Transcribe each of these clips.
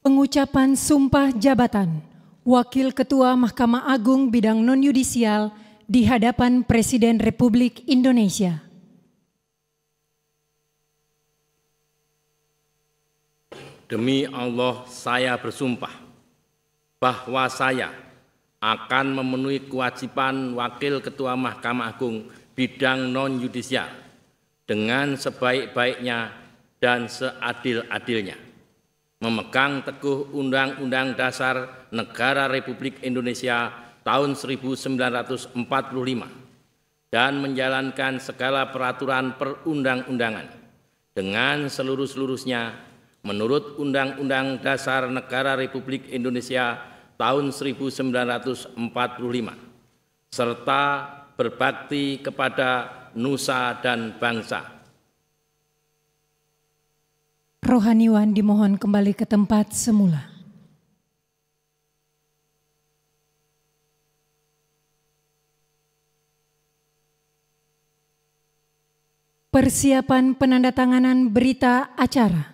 Pengucapan sumpah jabatan Wakil Ketua Mahkamah Agung Bidang Non-Yudisial di hadapan Presiden Republik Indonesia. Demi Allah saya bersumpah bahwa saya akan memenuhi kewajiban Wakil Ketua Mahkamah Agung bidang non-yudisial dengan sebaik-baiknya dan seadil-adilnya memegang teguh Undang-Undang Dasar Negara Republik Indonesia tahun 1945 dan menjalankan segala peraturan perundang-undangan dengan seluruh-seluruhnya menurut Undang-Undang Dasar Negara Republik Indonesia tahun 1945 serta berbakti kepada nusa dan bangsa Rohaniwan dimohon kembali ke tempat semula. Persiapan penandatanganan berita acara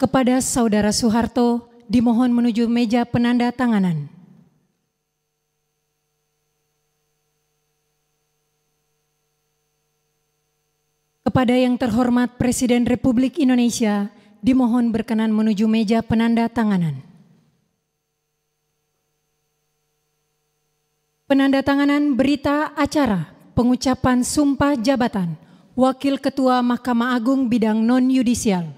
kepada Saudara Soeharto dimohon menuju meja penandatanganan. Kepada yang terhormat Presiden Republik Indonesia, dimohon berkenan menuju meja penanda tanganan. Penanda tanganan berita acara pengucapan sumpah jabatan Wakil Ketua Mahkamah Agung Bidang Non Yudisial.